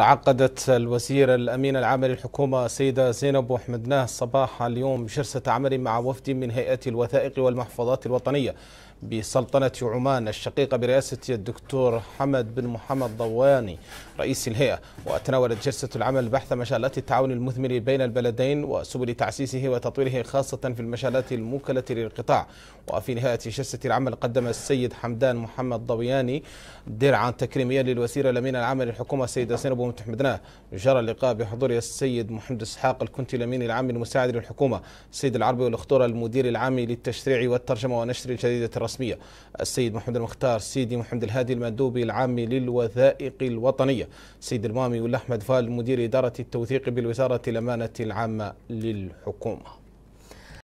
عقدت الوزير الأمين العام للحكومة السيدة زينب وحمد ناه صباح اليوم جلسة عمل مع وفد من هيئة الوثائق والمحفظات الوطنية بسلطنة عمان الشقيقة برئاسة الدكتور حمد بن محمد ضواني رئيس الهيئة وتناولت جلسة العمل بحث مجالات التعاون المثمر بين البلدين وسبل تعسيسه وتطويره خاصة في المجالات الموكلة للقطاع وفي نهاية جلسة العمل قدم السيد حمدان محمد ضوياني درعا تكريميا للوزير الأمين العام للحكومة السيدة زينب وتحمدناه جرى اللقاء بحضور السيد محمد اسحاق الكنتي الامين العام المساعد للحكومه السيد العربي والاخطوره المدير العام للتشريع والترجمه ونشر الجريده الرسميه السيد محمد المختار سيدي محمد الهادي المندوبي العام للوثائق الوطنيه السيد المامي والاحمد فال مدير اداره التوثيق بالوزاره الامانه العامه للحكومه